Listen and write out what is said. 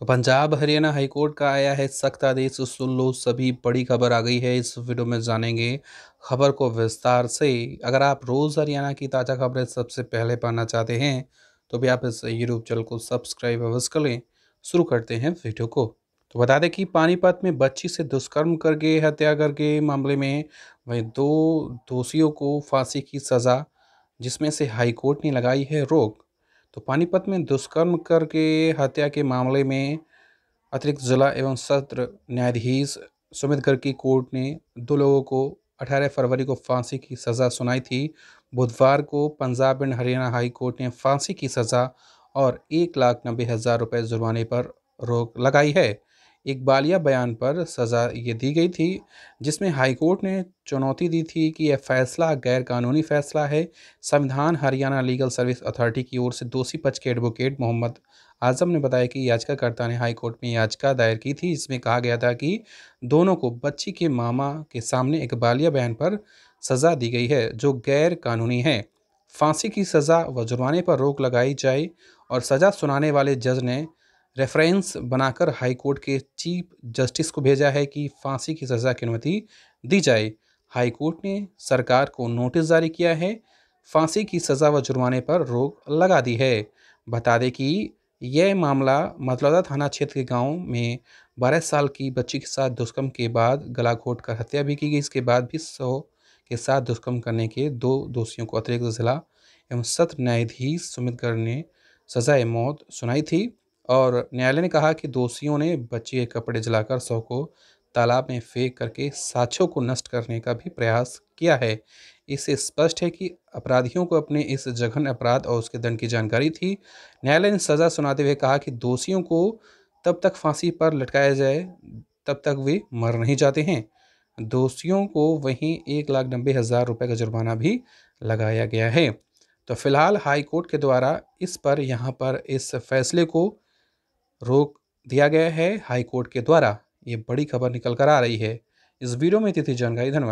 तो पंजाब हरियाणा हाईकोर्ट का आया है सख्त आदेश सुन लो सभी बड़ी खबर आ गई है इस वीडियो में जानेंगे खबर को विस्तार से अगर आप रोज़ हरियाणा की ताज़ा खबरें सबसे पहले पाना चाहते हैं तो भी आप इस यूट्यूब चैनल को सब्सक्राइब अवश्य कर लें शुरू करते हैं वीडियो को तो बता दें कि पानीपत में बच्ची से दुष्कर्म करके हत्या करके मामले में वहीं दो दोषियों को फांसी की सज़ा जिसमें से हाईकोर्ट ने लगाई है रोक तो पानीपत में दुष्कर्म करके हत्या के मामले में अतिरिक्त जिला एवं सत्र न्यायाधीश सुमित गर्ग की कोर्ट ने दो लोगों को 18 फरवरी को फांसी की सज़ा सुनाई थी बुधवार को Punjab and Haryana high court ने फांसी की सज़ा और एक लाख नब्बे हज़ार रुपये जुर्माने पर रोक लगाई है इकबालिया बयान पर सज़ा ये दी गई थी जिसमें हाईकोर्ट ने चुनौती दी थी कि यह फैसला गैर कानूनी फैसला है संविधान हरियाणा लीगल सर्विस अथॉरिटी की ओर से दोषी पक्ष के एडवोकेट मोहम्मद आजम ने बताया कि याचिकाकर्ता ने हाईकोर्ट में याचिका दायर की थी जिसमें कहा गया था कि दोनों को बच्ची के मामा के सामने इकबालिया बयान पर सज़ा दी गई है जो गैर कानूनी है फांसी की सज़ा व जुर्माने पर रोक लगाई जाए और सज़ा सुनाने वाले जज ने रेफरेंस बनाकर हाईकोर्ट के चीफ जस्टिस को भेजा है कि फांसी की सज़ा की अनुमति दी जाए हाईकोर्ट ने सरकार को नोटिस जारी किया है फांसी की सज़ा व जुर्माने पर रोक लगा दी है बता दें कि यह मामला मतलौदा थाना क्षेत्र के गांव में 12 साल की बच्ची के साथ दुष्कर्म के बाद गला घोट कर हत्या भी की गई इसके बाद भी सौ के साथ दुष्कर्म करने के दो दोषियों को अतिरिक्त जिला एवं सत्र न्यायाधीश सुमित गढ़ ने सजाए मौत सुनाई थी और न्यायालय ने कहा कि दोषियों ने बच्चे कपड़े जलाकर शव को तालाब में फेंक करके साक्ष्यों को नष्ट करने का भी प्रयास किया है इससे स्पष्ट है कि अपराधियों को अपने इस जघन अपराध और उसके दंड की जानकारी थी न्यायालय ने सज़ा सुनाते हुए कहा कि दोषियों को तब तक फांसी पर लटकाया जाए तब तक वे मर नहीं जाते हैं दोषियों को वहीं एक लाख नब्बे हज़ार रुपये का जुर्माना भी लगाया गया है तो फिलहाल हाई कोर्ट के द्वारा इस पर यहाँ पर इस फैसले को रोक दिया गया है हाई कोर्ट के द्वारा ये बड़ी खबर निकल कर आ रही है इस वीडियो में तिथि जानकारी धन्यवाद